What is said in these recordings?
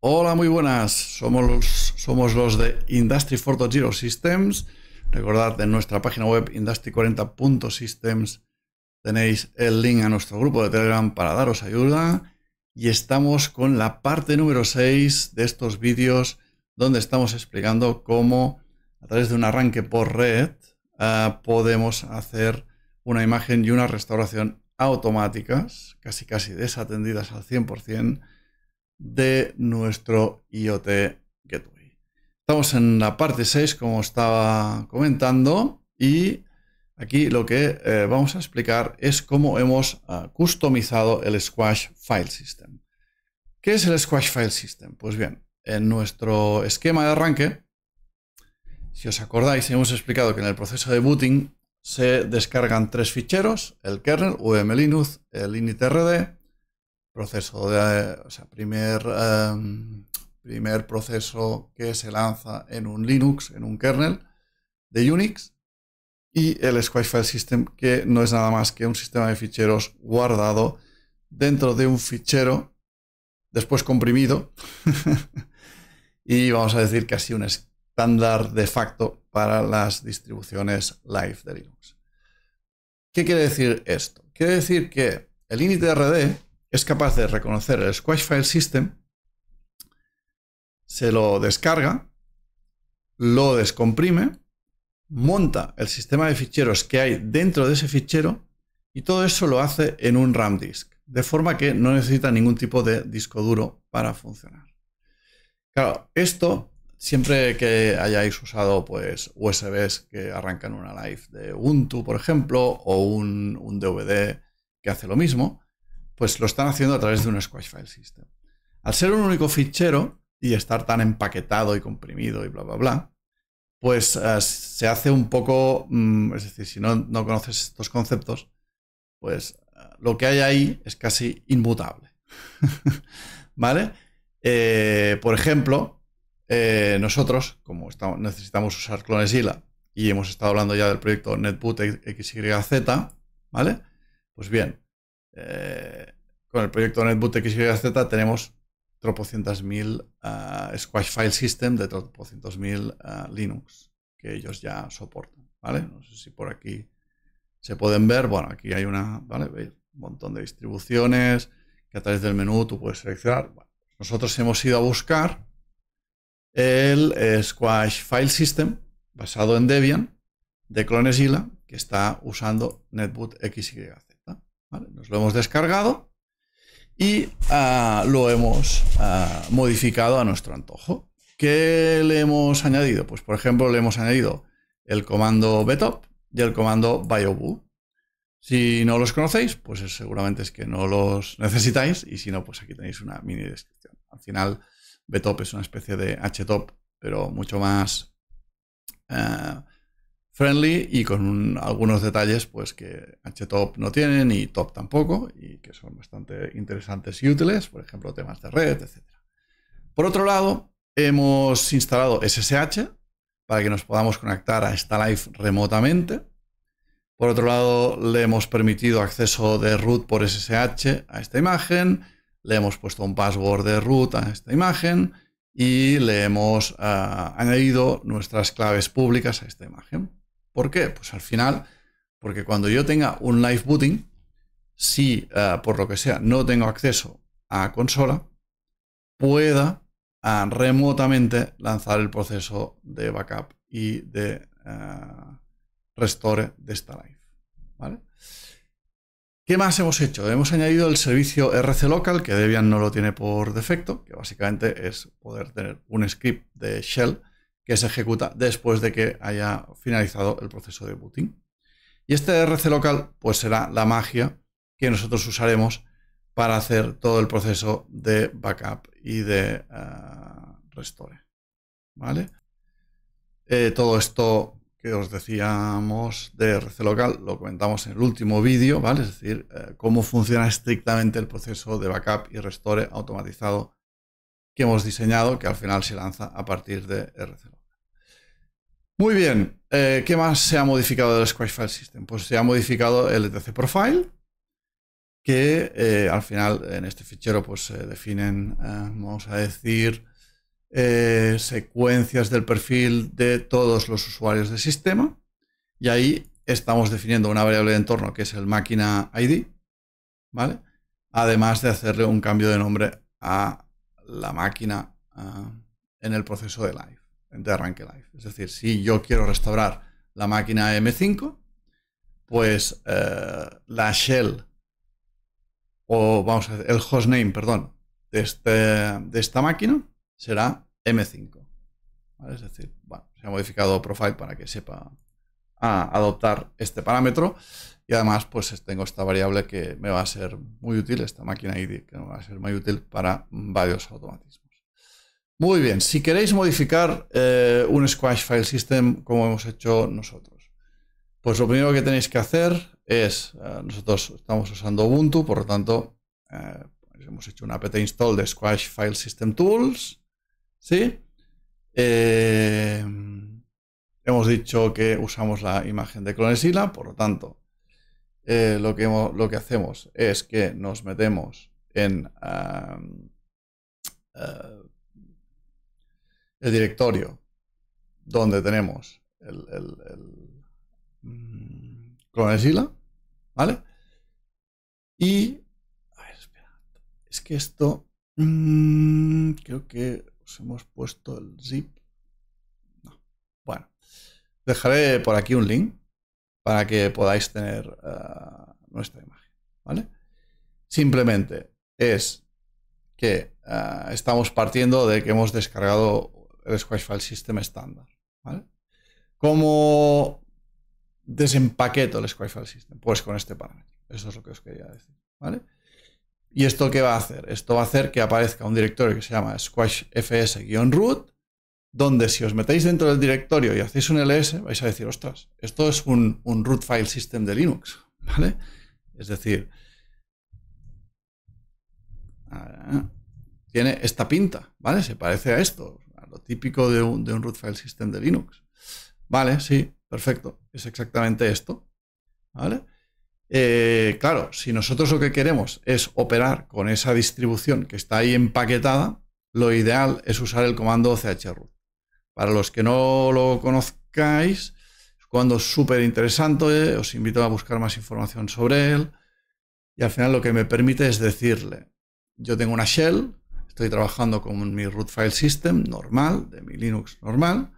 Hola, muy buenas. Somos los, somos los de Industry 4.0 Systems. Recordad, en nuestra página web industry40.systems tenéis el link a nuestro grupo de Telegram para daros ayuda. Y estamos con la parte número 6 de estos vídeos donde estamos explicando cómo a través de un arranque por red eh, podemos hacer una imagen y una restauración automáticas, casi casi desatendidas al 100% de nuestro IoT Gateway. Estamos en la parte 6, como estaba comentando, y aquí lo que eh, vamos a explicar es cómo hemos ah, customizado el Squash File System. ¿Qué es el Squash File System? Pues bien, en nuestro esquema de arranque, si os acordáis, hemos explicado que en el proceso de booting se descargan tres ficheros, el kernel, VM Linux, el initrd proceso primer, em, primer proceso que se lanza en un Linux, en un kernel de Unix, y el Squash File System, que no es nada más que un sistema de ficheros guardado dentro de un fichero, después comprimido, y vamos a decir que casi un estándar de facto para las distribuciones live de Linux. ¿Qué quiere decir esto? Quiere decir que el initRD es capaz de reconocer el Squash File System, se lo descarga, lo descomprime, monta el sistema de ficheros que hay dentro de ese fichero y todo eso lo hace en un RAM disk, de forma que no necesita ningún tipo de disco duro para funcionar. Claro, esto siempre que hayáis usado pues USBs que arrancan una live de Ubuntu, por ejemplo, o un, un DVD que hace lo mismo, pues lo están haciendo a través de un squash file system. Al ser un único fichero y estar tan empaquetado y comprimido y bla, bla, bla, pues eh, se hace un poco, mm, es decir, si no, conoces estos conceptos, pues eh, lo que hay ahí es casi inmutable. ¿Vale? Eh, por ejemplo, nosotros, como necesitamos usar clones ILA y hemos estado hablando ya del proyecto NetBoot XYZ, ¿vale? Pues bien, eh, con el proyecto Netboot XYZ tenemos tropocientas ah, Squash File System de tropocientos mil ah, Linux que ellos ya soportan, ¿vale? No sé si por aquí se pueden ver, bueno, aquí hay una, ¿vale? Veis un montón de distribuciones que a través del menú tú puedes seleccionar. nosotros hemos ido a buscar el eh, Squash File System basado en Debian de Clonezilla, que está usando Netboot XYZ, ¿vale? Nos lo hemos descargado y ah, lo hemos ah, modificado a nuestro antojo. ¿Qué le hemos añadido? Pues por ejemplo le hemos añadido el comando betop y el comando biobu Si no los conocéis, pues seguramente es que no los necesitáis y si no, pues aquí tenéis una mini descripción. Al final, betop es una especie de htop, pero mucho más... Ah, friendly y con algunos detalles pues que HTOP no tienen y TOP tampoco y que son bastante interesantes y útiles, por ejemplo, temas de red, etcétera Por otro lado, hemos instalado SSH para que nos podamos conectar a esta live remotamente. Por otro lado, le hemos permitido acceso de root por SSH a esta imagen, le hemos puesto un password de root a esta imagen y le hemos ah, añadido nuestras claves públicas a esta imagen. ¿Por qué? Pues al final, porque cuando yo tenga un live booting, si eh, por lo que sea no tengo acceso a consola, pueda ah, remotamente lanzar el proceso de backup y de eh, restore de esta live. ¿Qué más hemos hecho? Hemos añadido el servicio RC Local, que Debian no lo tiene por defecto, que básicamente es poder tener un script de shell que se ejecuta después de que haya finalizado el proceso de booting. Y este RC local pues será la magia que nosotros usaremos para hacer todo el proceso de backup y de eh, restore. ¿Vale? Eh, todo esto que os decíamos de RC local lo comentamos en el último vídeo, ¿vale? Es decir, eh, cómo funciona estrictamente el proceso de backup y restore automatizado que hemos diseñado, que al final se lanza a partir de RC local. Muy bien, eh, ¿qué más se ha modificado del Squash File System? Pues se ha modificado el etc profile, que eh, al final en este fichero pues se definen, eh, vamos a decir, secuencias del perfil de todos los usuarios del sistema. Y ahí estamos definiendo una variable de entorno que es el máquina ID, ¿vale? Además de hacerle un cambio de nombre a la máquina en el proceso de live de Arranque Live. Es decir, si yo quiero restaurar la máquina M5, pues eh, la shell o vamos a decir, el hostname, perdón, de, este, de esta máquina será M5. Es decir, bueno, se ha modificado profile para que sepa adoptar este parámetro y además pues tengo esta variable que me va a ser muy útil, esta máquina ID que me va a ser muy útil para varios automatismos. Muy bien, si queréis modificar eh, un Squash File System como hemos hecho nosotros, pues lo primero que tenéis que hacer es, eh, nosotros estamos usando Ubuntu, por lo tanto, eh, pues hemos hecho un apt install de Squash File System Tools, ¿sí? hemos dicho que usamos la imagen de Clonesila, por lo tanto, lo, que lo que hacemos es que nos metemos en el directorio, donde tenemos el, el, mm, ¿vale? Y, a ver, es que esto, mm, creo que os hemos puesto el zip. No. Bueno, dejaré por aquí un link para que podáis tener eh, nuestra imagen, ¿vale? Simplemente es que eh, estamos partiendo de que hemos descargado el Squash File System estándar. ¿vale? ¿Cómo desempaqueto el Squash File System? Pues con este parámetro. Eso es lo que os quería decir. ¿vale? ¿Y esto qué va a hacer? Esto va a hacer que aparezca un directorio que se llama squashfs-root, donde si os metéis dentro del directorio y hacéis un ls, vais a decir, ostras, esto es un, un root file system de Linux, ¿vale? Es decir, ah, tiene esta pinta, ¿vale? Se parece a esto lo típico de un, de un root file system de Linux. Vale, sí, perfecto, es exactamente esto. ¿Vale? Eh, claro, si nosotros lo que queremos es operar con esa distribución que está ahí empaquetada, lo ideal es usar el comando chroot. Para los que no lo conozcáis, es cuando súper interesante, os invito a buscar más información sobre él. Y al final lo que me permite es decirle, yo tengo una shell estoy trabajando con mi root file system normal, de mi Linux normal,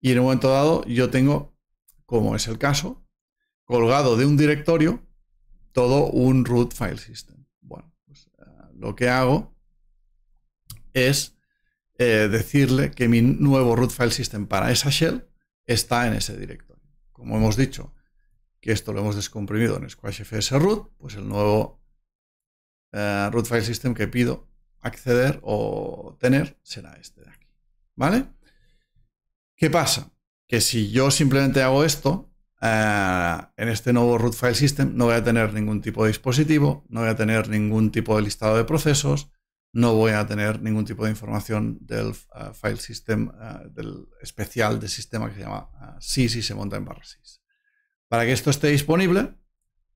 y en un momento dado yo tengo, como es el caso, colgado de un directorio todo un root file system. Bueno, pues, eh, lo que hago es eh, decirle que mi nuevo root file system para esa shell está en ese directorio. Como hemos dicho, que esto lo hemos descomprimido en SquashFS root, pues el nuevo eh, root file system que pido acceder o tener será este de aquí. ¿Vale? ¿Qué pasa? Que si yo simplemente hago esto, eh, en este nuevo root file system no voy a tener ningún tipo de dispositivo, no voy a tener ningún tipo de listado de procesos, no voy a tener ningún tipo de información del eh, file system, eh, del especial de sistema que se llama sys SIS y se monta en barra SIS. Para que esto esté disponible,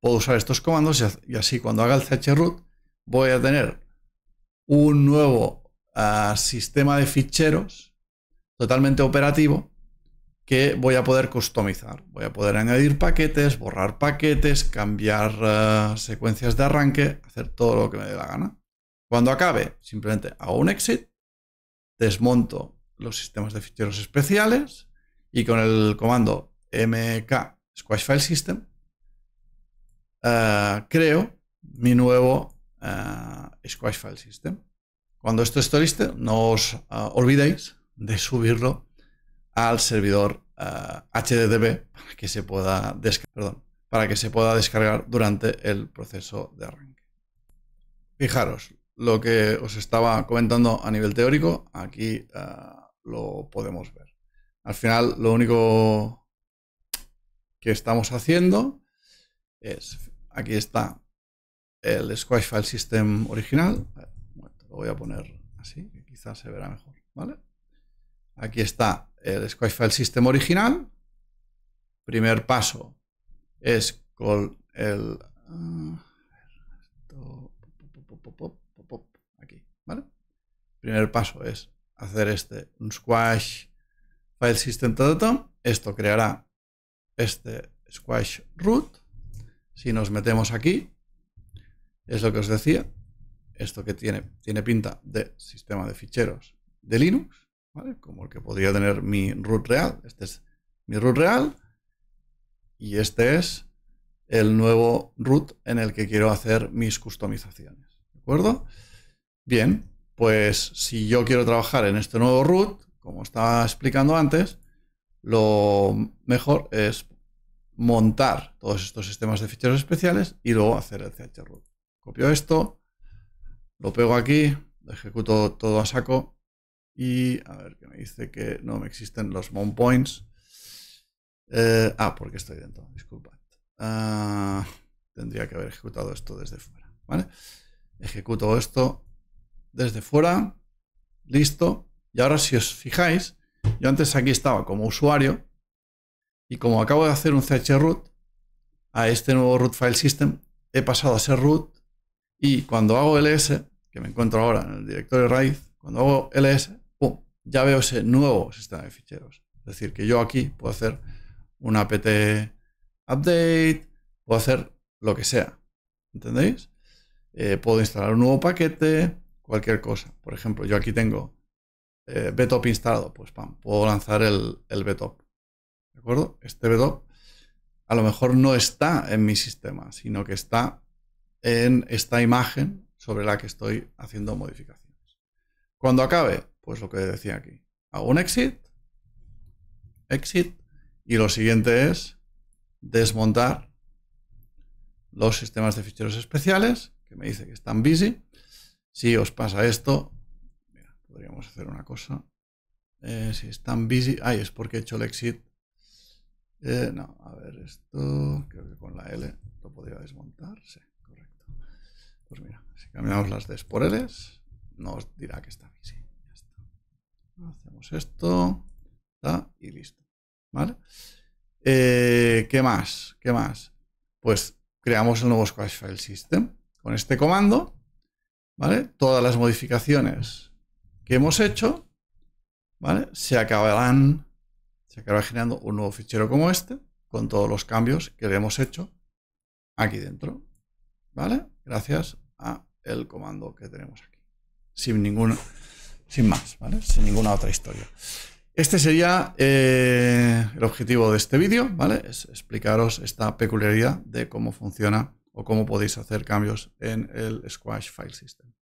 puedo usar estos comandos y, así cuando haga el chroot voy a tener un nuevo ah, sistema de ficheros totalmente operativo que voy a poder customizar. Voy a poder añadir paquetes, borrar paquetes, cambiar ah, secuencias de arranque, hacer todo lo que me dé la gana. Cuando acabe, simplemente hago un exit, desmonto los sistemas de ficheros especiales y con el comando mk squash file system ah, creo mi nuevo eh, Squash File System. Cuando esto esté listo, no os eh, olvidéis de subirlo al servidor HDDB eh, para que, se pueda para que se pueda descargar durante el proceso de arranque. Fijaros, lo que os estaba comentando a nivel teórico, aquí lo podemos ver. Al final, lo único que estamos haciendo es, aquí está el Squash File System original. lo voy a poner así, que quizás se verá mejor. Aquí está el Squash File System original. Primer paso es con el... aquí, ¿vale? Primer paso es hacer este, un squash file system, esto creará este squash root. Si nos metemos aquí, es lo que os decía, esto que tiene, tiene pinta de sistema de ficheros de Linux, Como el que podría tener mi root real. Este es mi root real y este es el nuevo root en el que quiero hacer mis customizaciones, ¿de acuerdo? Bien, pues si yo quiero trabajar en este nuevo root, como estaba explicando antes, lo mejor es montar todos estos sistemas de ficheros especiales y luego hacer el chroot. Copio esto, lo pego aquí, lo ejecuto todo a saco y a ver que me dice que no me existen los mount points. Eh, ah, porque estoy dentro, disculpad. Ah, tendría que haber ejecutado esto desde fuera, ¿vale? Ejecuto esto desde fuera, listo. Y ahora si os fijáis, yo antes aquí estaba como usuario y como acabo de hacer un chroot, a este nuevo root file system he pasado a ser root y cuando hago ls, que me encuentro ahora en el directorio raíz, cuando hago ls, ¡pum! ya veo ese nuevo sistema de ficheros. Es decir, que yo aquí puedo hacer un apt update, puedo hacer lo que sea. ¿Entendéis? Eh, puedo instalar un nuevo paquete, cualquier cosa. Por ejemplo, yo aquí tengo eh, BTOP instalado, pues puedo lanzar el, el BTOP. ¿De acuerdo? Este BTOP a lo mejor no está en mi sistema, sino que está en esta imagen sobre la que estoy haciendo modificaciones. Cuando acabe, pues lo que decía aquí, hago un exit, exit, y lo siguiente es desmontar los sistemas de ficheros especiales, que me dice que están busy. Si os pasa esto, podríamos hacer una cosa. Eh, si están busy, ay, es porque he hecho el exit. Eh, no, a ver, esto creo que con la L lo podría desmontarse si cambiamos las de por Ls, nos dirá que está aquí. Hacemos esto y listo. ¿Vale? Eh, ¿Qué más? ¿Qué más? Pues creamos el nuevo Squash File System. Con este comando, ¿vale? Todas las modificaciones que hemos hecho, ¿vale? Se acabarán, se acabará generando un nuevo fichero como este, con todos los cambios que le hemos hecho aquí dentro, ¿vale? Gracias a el comando que tenemos aquí. Sin sin más, ¿vale? Sin ninguna otra historia. Este sería eh, el objetivo de este vídeo, ¿vale? Es explicaros esta peculiaridad de cómo funciona o cómo podéis hacer cambios en el Squash File System.